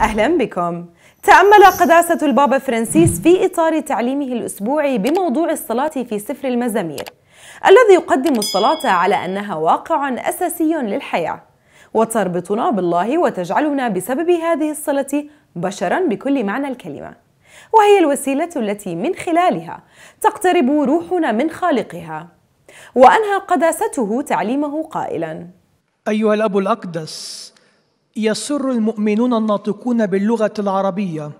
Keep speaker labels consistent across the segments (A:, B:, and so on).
A: أهلا بكم تأمل قداسة البابا فرانسيس في إطار تعليمه الأسبوعي بموضوع الصلاة في سفر المزامير الذي يقدم الصلاة على أنها واقع أساسي للحياة وتربطنا بالله وتجعلنا بسبب هذه الصلاة بشرا بكل معنى الكلمة وهي الوسيلة التي من خلالها تقترب روحنا من خالقها وأنهى قداسته تعليمه قائلا أيها الأب الأقدس يسر المؤمنون الناطقون باللغة العربية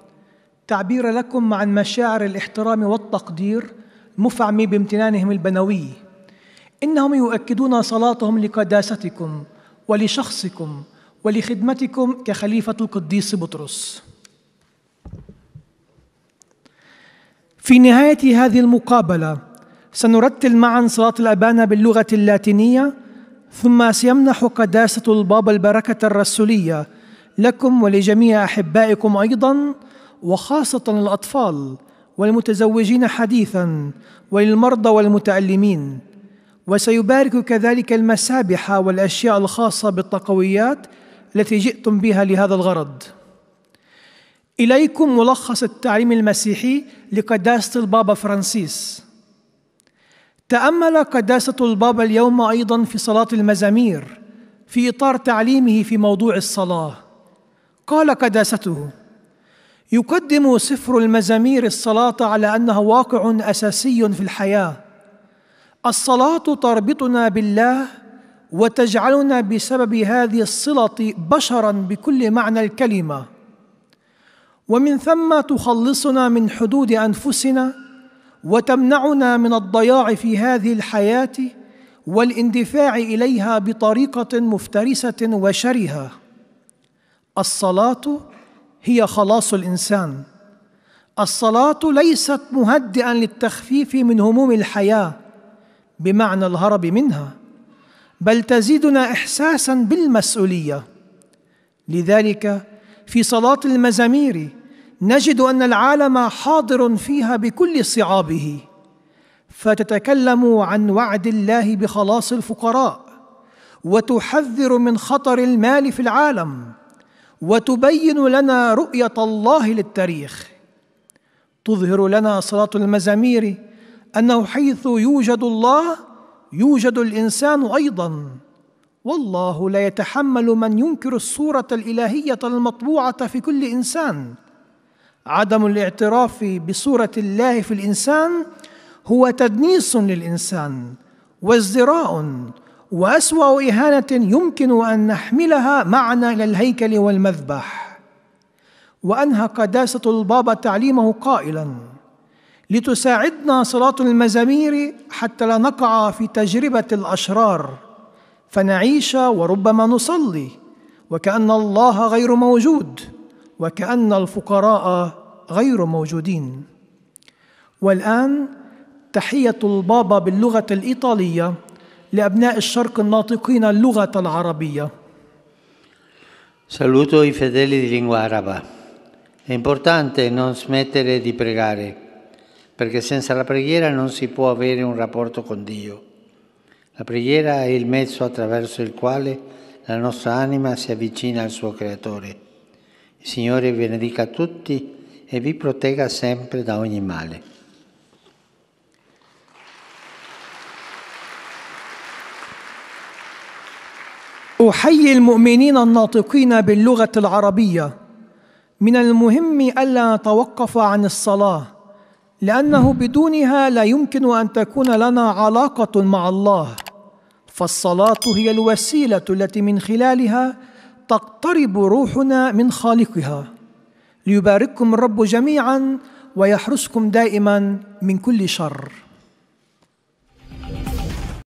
A: تعبير لكم عن مشاعر الاحترام والتقدير مفعم بامتنانهم البنوي إنهم يؤكدون صلاتهم لقداستكم ولشخصكم ولخدمتكم كخليفة القديس بطرس في نهاية هذه المقابلة سنرتل معا صلاة الأبانة باللغة اللاتينية ثم سيمنح قداسة البابا البركة الرسولية لكم ولجميع أحبائكم أيضا وخاصة الأطفال والمتزوجين حديثا وللمرضى والمتألمين وسيبارك كذلك المسابح والأشياء الخاصة بالطقويات التي جئتم بها لهذا الغرض إليكم ملخص التعليم المسيحي لقداسة البابا فرانسيس تامل قداسه البابا اليوم ايضا في صلاه المزامير في اطار تعليمه في موضوع الصلاه قال قداسته يقدم سفر المزامير الصلاه على انها واقع اساسي في الحياه الصلاه تربطنا بالله وتجعلنا بسبب هذه الصله بشرا بكل معنى الكلمه ومن ثم تخلصنا من حدود انفسنا وتمنعنا من الضياع في هذه الحياه والاندفاع اليها بطريقه مفترسه وشرهه الصلاه هي خلاص الانسان الصلاه ليست مهدئا للتخفيف من هموم الحياه بمعنى الهرب منها بل تزيدنا احساسا بالمسؤوليه لذلك في صلاه المزامير نجد ان العالم حاضر فيها بكل صعابه فتتكلم عن وعد الله بخلاص الفقراء وتحذر من خطر المال في العالم وتبين لنا رؤيه الله للتاريخ تظهر لنا صلاه المزامير انه حيث يوجد الله يوجد الانسان ايضا والله لا يتحمل من ينكر الصوره الالهيه المطبوعه في كل انسان عدم الاعتراف بصورة الله في الإنسان هو تدنيس للإنسان وازدراء وأسوأ إهانة يمكن أن نحملها معنا إلى الهيكل والمذبح وأنهى قداسة البابا تعليمه قائلا لتساعدنا صلاة المزامير حتى لا نقع في تجربة الأشرار فنعيش وربما نصلي وكأن الله غير موجود وكأن الفقراء غير موجودين والآن تحية البابا باللغة الإيطالية لأبناء الشرق الناطقين اللغة العربية Saluto i fedeli di lingua araba. È importante non smettere di pregare, perché senza la preghiera non si può avere un rapporto con Dio. La preghiera è il mezzo attraverso il quale la nostra anima si avvicina al suo creatore. Il Signore benedica tutti e vi protegga sempre da ogni male. أحيي المؤمنين الناطقين باللغة العربية من المهم ألا نتوقف عن الصلاة لأنه بدونها لا يمكن أن تكون لنا علاقة مع الله فالصلاة هي الوسيلة التي من خلالها تقترب روحنا من خالقها ليبارككم الرب جميعا ويحرسكم دائما من كل شر